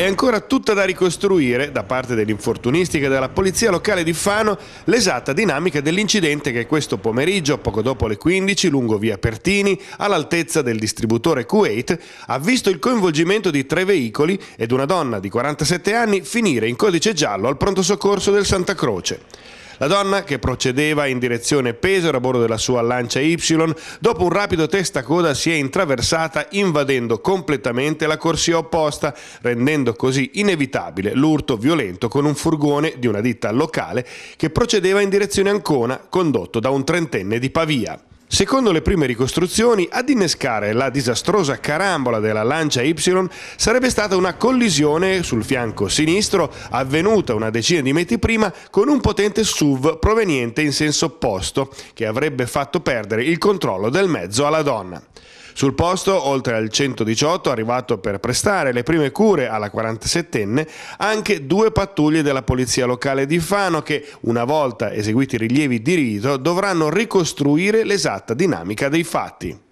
È ancora tutta da ricostruire, da parte dell'infortunistica e della polizia locale di Fano, l'esatta dinamica dell'incidente che questo pomeriggio, poco dopo le 15, lungo via Pertini, all'altezza del distributore Kuwait, ha visto il coinvolgimento di tre veicoli ed una donna di 47 anni finire in codice giallo al pronto soccorso del Santa Croce. La donna, che procedeva in direzione Pesaro a bordo della sua Lancia Y, dopo un rapido testacoda si è intraversata invadendo completamente la corsia opposta, rendendo così inevitabile l'urto violento con un furgone di una ditta locale che procedeva in direzione Ancona, condotto da un trentenne di Pavia. Secondo le prime ricostruzioni, ad innescare la disastrosa carambola della Lancia Y sarebbe stata una collisione sul fianco sinistro avvenuta una decina di metri prima con un potente SUV proveniente in senso opposto che avrebbe fatto perdere il controllo del mezzo alla donna. Sul posto, oltre al 118 arrivato per prestare le prime cure alla 47enne, anche due pattuglie della polizia locale di Fano che, una volta eseguiti i rilievi di rito, dovranno ricostruire l'esatta dinamica dei fatti.